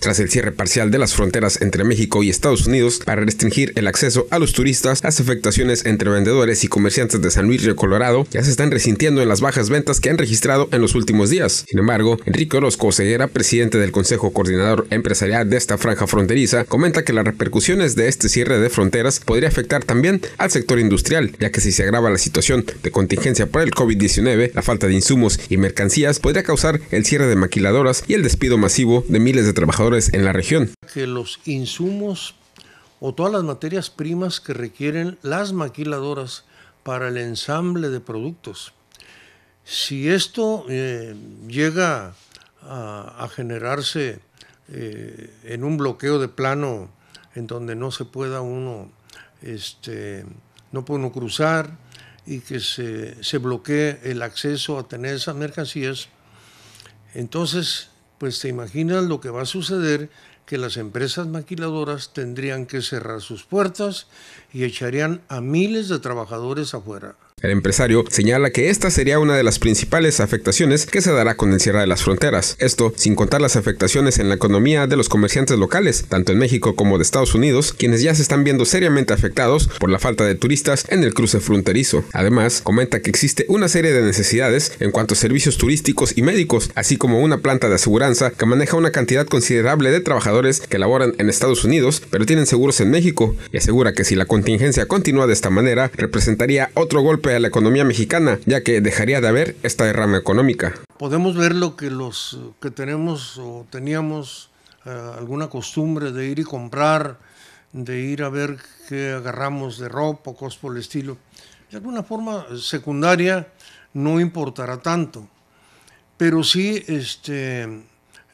tras el cierre parcial de las fronteras entre México y Estados Unidos para restringir el acceso a los turistas, las afectaciones entre vendedores y comerciantes de San Luis Río Colorado ya se están resintiendo en las bajas ventas que han registrado en los últimos días. Sin embargo, Enrique Orozco Ceguera, presidente del Consejo Coordinador Empresarial de esta franja fronteriza, comenta que las repercusiones de este cierre de fronteras podría afectar también al sector industrial, ya que si se agrava la situación de contingencia por el COVID-19, la falta de insumos y mercancías podría causar el cierre de maquiladoras y el despido masivo de miles de trabajadores en la región. Que los insumos o todas las materias primas que requieren las maquiladoras para el ensamble de productos. Si esto eh, llega a, generarse eh, en un bloqueo de plano en donde no se pueda uno, este, no puede cruzar y que se, se bloquee el acceso a tener esas mercancías, entonces pues te imaginas lo que va a suceder, que las empresas maquiladoras tendrían que cerrar sus puertas y echarían a miles de trabajadores afuera. El empresario señala que esta sería una de las principales afectaciones que se dará con el cierre de las fronteras, esto sin contar las afectaciones en la economía de los comerciantes locales, tanto en México como de Estados Unidos, quienes ya se están viendo seriamente afectados por la falta de turistas en el cruce fronterizo. Además, comenta que existe una serie de necesidades en cuanto a servicios turísticos y médicos, así como una planta de aseguranza que maneja una cantidad considerable de trabajadores que laboran en Estados Unidos, pero tienen seguros en México, y asegura que si la contingencia continúa de esta manera, representaría otro golpe a la economía mexicana, ya que dejaría de haber esta derrama económica. Podemos ver lo que los que tenemos o teníamos eh, alguna costumbre de ir y comprar, de ir a ver qué agarramos de ropa, cosas por el estilo. De alguna forma secundaria no importará tanto, pero sí este,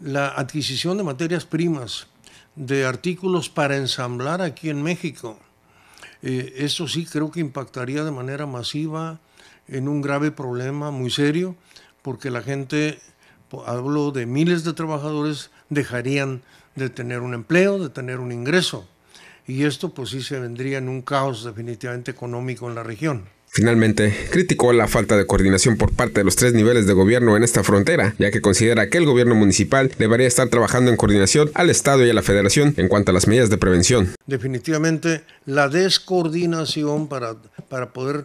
la adquisición de materias primas, de artículos para ensamblar aquí en México eh, eso sí creo que impactaría de manera masiva en un grave problema muy serio, porque la gente, hablo de miles de trabajadores, dejarían de tener un empleo, de tener un ingreso. Y esto pues sí se vendría en un caos definitivamente económico en la región. Finalmente, criticó la falta de coordinación por parte de los tres niveles de gobierno en esta frontera, ya que considera que el gobierno municipal debería estar trabajando en coordinación al Estado y a la Federación en cuanto a las medidas de prevención. Definitivamente, la descoordinación para, para poder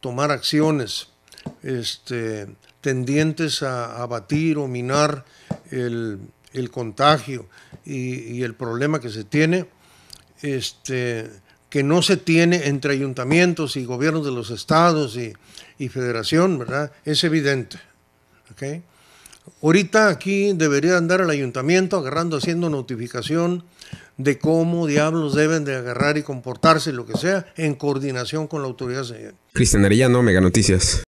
tomar acciones este, tendientes a abatir o minar el, contagio y, y, el problema que se tiene, este, que no se tiene entre ayuntamientos y gobiernos de los estados y, federación, ¿verdad? Es evidente. ¿okay? Ahorita aquí debería andar el ayuntamiento agarrando, haciendo notificación de cómo diablos deben de agarrar y comportarse, lo que sea, en coordinación con la autoridad Cristian Arellano, Mega Noticias.